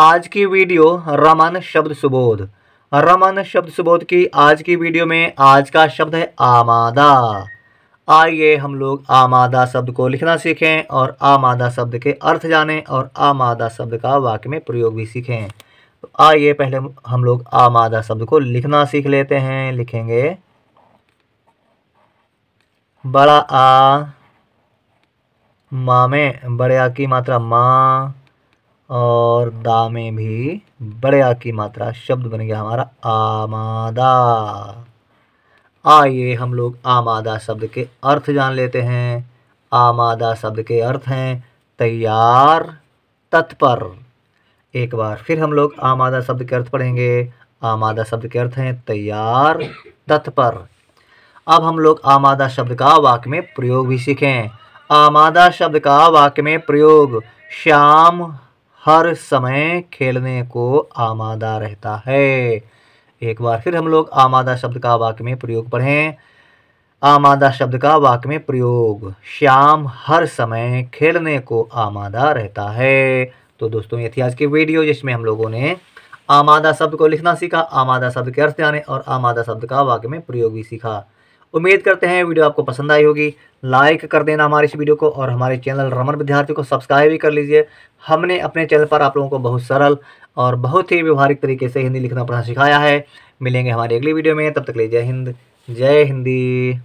आज की वीडियो रमन शब्द सुबोध रमन शब्द सुबोध की आज की वीडियो में आज का शब्द है आमादा आइए हम लोग आमादा शब्द को लिखना सीखें और आमादा शब्द के अर्थ जानें और आमादा शब्द का वाक्य में प्रयोग भी सीखें तो आइए पहले हम लोग आमादा शब्द को लिखना सीख लेते हैं लिखेंगे बड़ा आ मा में बड़े आ की मात्रा माँ और दा में भी बड़े आ की मात्रा शब्द बन गया हमारा आमादा आइए हम लोग आमादा शब्द के अर्थ जान लेते हैं आमादा शब्द के अर्थ हैं तैयार तत्पर एक बार फिर हम लोग आमादा शब्द के अर्थ पढ़ेंगे आमादा शब्द के अर्थ हैं तैयार तत्पर अब हम लोग आमादा शब्द का वाक्य में प्रयोग भी सीखें आमादा शब्द का वाक्य में प्रयोग श्याम हर समय खेलने को आमादा रहता है एक बार फिर हम लोग आमादा शब्द का वाक्य में प्रयोग पढ़ें आमादा शब्द का वाक्य में प्रयोग श्याम हर समय खेलने को आमादा रहता है तो दोस्तों ये थी आज की वीडियो जिसमें हम लोगों ने आमादा शब्द को लिखना सीखा आमादा शब्द के अर्थ जाने और आमादा शब्द का वाक्य में प्रयोग भी सीखा उम्मीद करते हैं वीडियो आपको पसंद आई होगी लाइक कर देना हमारे इस वीडियो को और हमारे चैनल रमन विद्यार्थी को सब्सक्राइब भी कर लीजिए हमने अपने चैनल पर आप लोगों को बहुत सरल और बहुत ही व्यवहारिक तरीके से हिंदी लिखना पढ़ना सिखाया है मिलेंगे हमारी अगली वीडियो में तब तक ले जय हिंद जय हिंदी